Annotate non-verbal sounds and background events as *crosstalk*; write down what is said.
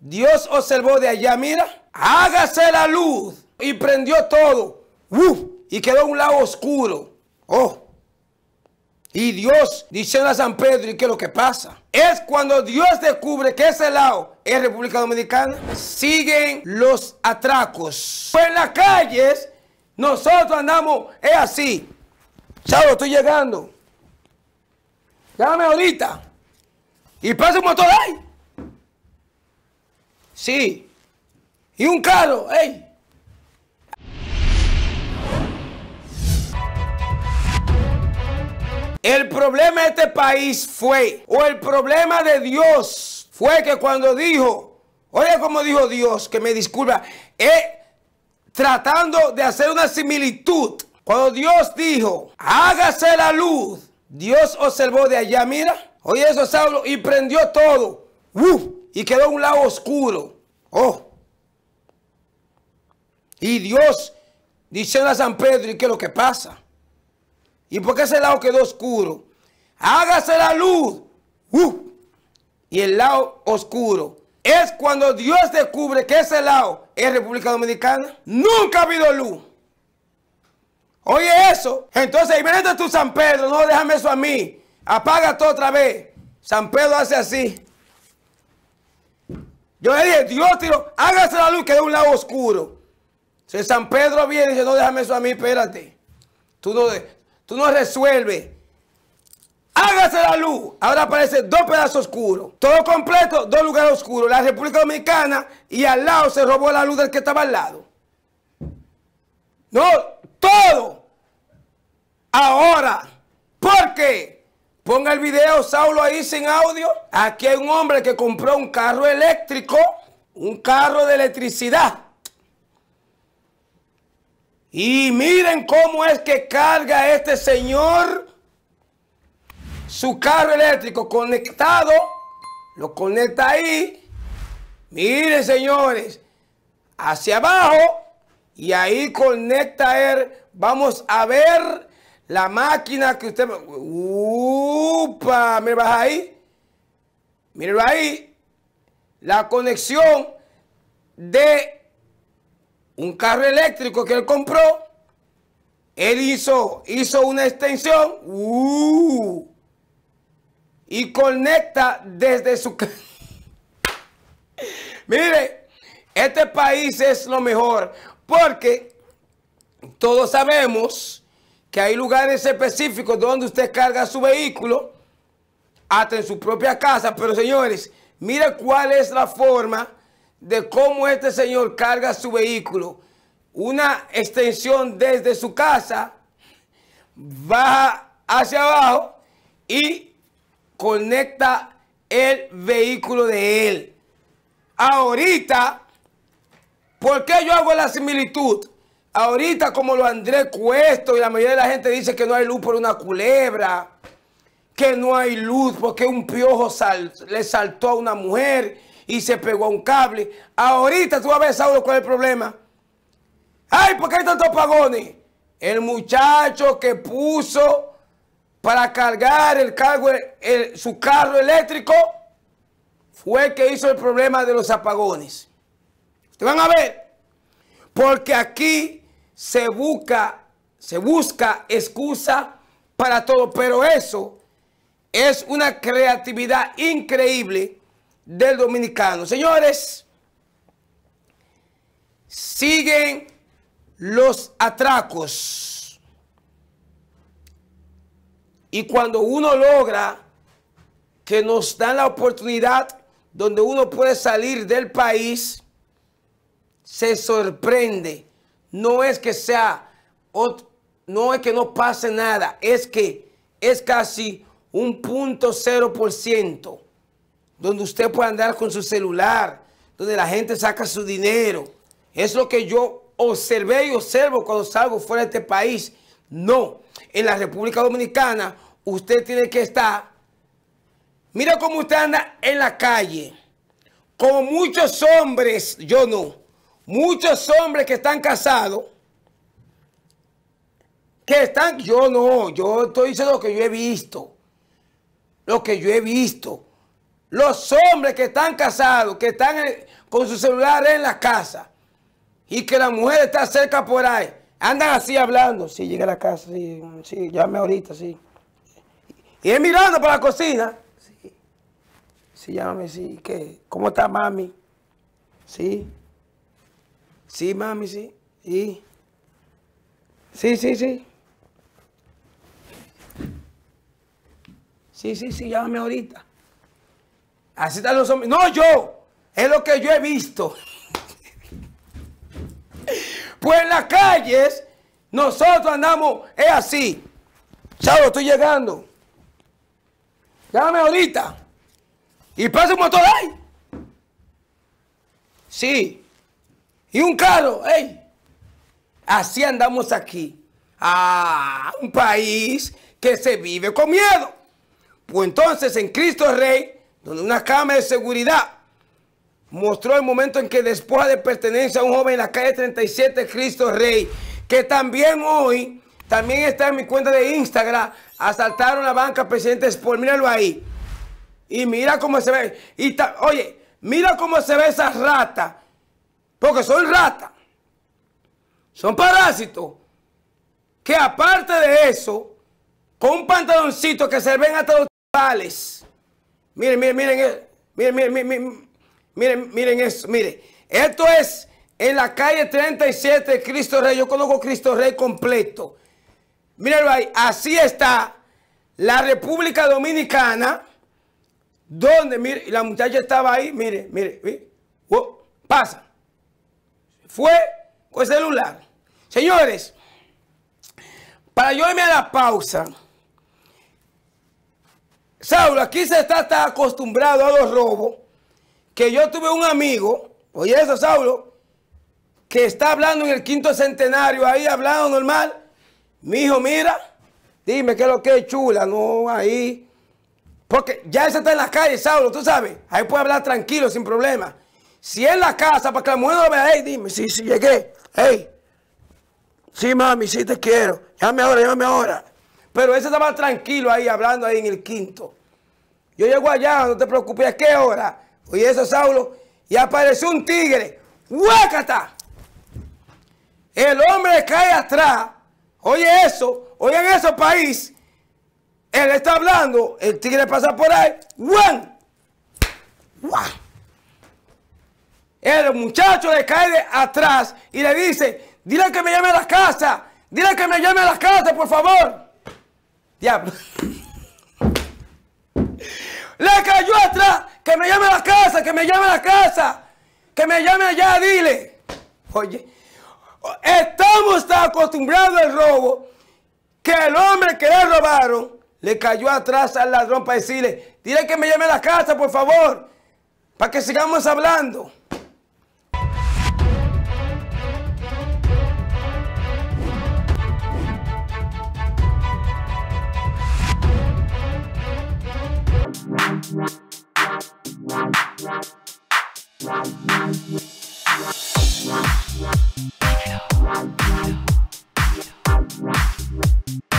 Dios observó de allá, mira, hágase la luz. Y prendió todo. ¡Uf! Y quedó un lado oscuro. ¡Oh! Y Dios diciendo a San Pedro, ¿y qué es lo que pasa? Es cuando Dios descubre que ese lado es República Dominicana. Siguen los atracos. Pues en las calles nosotros andamos, es así. Chavo, estoy llegando. Llámame ahorita. Y pasa un motor ahí. Sí. Y un carro, ¡ey! El problema de este país fue, o el problema de Dios fue que cuando dijo, oye como dijo Dios, que me disculpa, eh, tratando de hacer una similitud, cuando Dios dijo, hágase la luz, Dios observó de allá, mira, oye eso, Saulo, y prendió todo. ¡Uf! y quedó un lado oscuro. Oh. Y Dios diciendo a San Pedro, ¿y qué es lo que pasa? ¿Y por qué ese lado quedó oscuro? Hágase la luz. Uh. Y el lado oscuro es cuando Dios descubre que ese lado es República Dominicana. Nunca ha habido luz. Oye eso. Entonces, y tú, San Pedro, no déjame eso a mí. Apaga todo otra vez. San Pedro hace así. Yo le dije, Dios tiro, hágase la luz que de un lado oscuro. Si San Pedro viene y dice, no, déjame eso a mí, espérate. Tú no, tú no resuelves. Hágase la luz. Ahora aparecen dos pedazos oscuros. Todo completo, dos lugares oscuros. La República Dominicana y al lado se robó la luz del que estaba al lado. No, todo. Ahora. ¿Por qué? Ponga el video, Saulo, ahí sin audio. Aquí hay un hombre que compró un carro eléctrico, un carro de electricidad. Y miren cómo es que carga este señor su carro eléctrico conectado. Lo conecta ahí. Miren, señores, hacia abajo. Y ahí conecta él. Vamos a ver la máquina que usted... ¡Upa! ¿Me vas ahí. Mírelo ahí. La conexión de un carro eléctrico que él compró. Él hizo, hizo una extensión. ¡Uh! Y conecta desde su... *laughs* Mire, este país es lo mejor porque todos sabemos que hay lugares específicos donde usted carga su vehículo, hasta en su propia casa. Pero señores, mire cuál es la forma de cómo este señor carga su vehículo. Una extensión desde su casa, baja hacia abajo y conecta el vehículo de él. Ahorita, ¿por qué yo hago la similitud? Ahorita como lo andré Cuesto y la mayoría de la gente dice que no hay luz por una culebra, que no hay luz porque un piojo le saltó a una mujer y se pegó a un cable. Ahorita tú vas a ver, Saulo, cuál es el problema. ¡Ay, por qué hay tantos apagones! El muchacho que puso para cargar el su carro eléctrico fue el que hizo el problema de los apagones. Ustedes van a ver. Porque aquí se busca, se busca excusa para todo, pero eso es una creatividad increíble del dominicano. Señores, siguen los atracos. Y cuando uno logra que nos dan la oportunidad donde uno puede salir del país, se sorprende. No es que sea, no es que no pase nada, es que es casi un punto cero por ciento donde usted puede andar con su celular, donde la gente saca su dinero. Es lo que yo observé y observo cuando salgo fuera de este país. No, en la República Dominicana usted tiene que estar, mira cómo usted anda en la calle, como muchos hombres, yo no, Muchos hombres que están casados, que están, yo no, yo estoy diciendo lo que yo he visto, lo que yo he visto. Los hombres que están casados, que están eh, con su celular en la casa y que la mujer está cerca por ahí, andan así hablando. Sí, llega a la casa, sí, llámame llame ahorita, sí. Y es mirando para la cocina. Sí, sí, llámame, sí, ¿Cómo está mami? Sí. Sí, mami, sí. Sí, sí, sí. Sí, sí, sí, llámame ahorita. Así están los hombres. No, yo. Es lo que yo he visto. *laughs* pues en las calles, nosotros andamos, es así. Chavo, estoy llegando. Llámame ahorita. Y pasa un motor ahí. Sí y un carro, ¡ey! Así andamos aquí. A un país que se vive con miedo. Pues entonces en Cristo Rey, donde una cama de seguridad mostró el momento en que después de pertenencia a un joven en la calle 37 Cristo Rey, que también hoy, también está en mi cuenta de Instagram, asaltaron la banca presidente por míralo ahí. Y mira cómo se ve. Y oye, mira cómo se ve esa rata porque son ratas, son parásitos, que aparte de eso, con un pantaloncito que se ven hasta los tales, miren, miren, miren, eh, miren, miren, miren, miren, miren eso, miren, esto es en la calle 37 Cristo Rey, yo conozco Cristo Rey completo, Miren ahí, así está la República Dominicana, donde, mire, la muchacha estaba ahí, mire, mire, mire, pasa fue con celular. Señores, para yo irme a la pausa, Saulo, aquí se está, acostumbrado a los robos, que yo tuve un amigo, oye eso, Saulo, que está hablando en el quinto centenario, ahí hablando normal. Mi hijo, mira, dime qué es lo que es chula, no, ahí. Porque ya ese está en la calle, Saulo, tú sabes, ahí puede hablar tranquilo, sin problema. Si es la casa, para que la mujer lo vea, hey, dime, si, llegué, hey, sí, mami, si te quiero, llámame ahora, llámame ahora. Pero ese estaba tranquilo ahí, hablando ahí en el quinto. Yo llego allá, no te preocupes, ¿a qué hora? Oye, eso, Saulo, y apareció un tigre, ¡huácata! El hombre cae atrás, oye eso, en eso, país. Él está hablando, el tigre pasa por ahí, ¡guan! ¡Guau! El muchacho le cae de atrás y le dice, dile que me llame a la casa, dile que me llame a la casa, por favor. Diablo. *laughs* Le cayó atrás, que me llame a la casa, que me llame a la casa, que me llame allá, dile. Oye, estamos acostumbrados al robo que el hombre que le robaron le cayó atrás al ladrón para decirle, dile que me llame a la casa, por favor, para que sigamos hablando.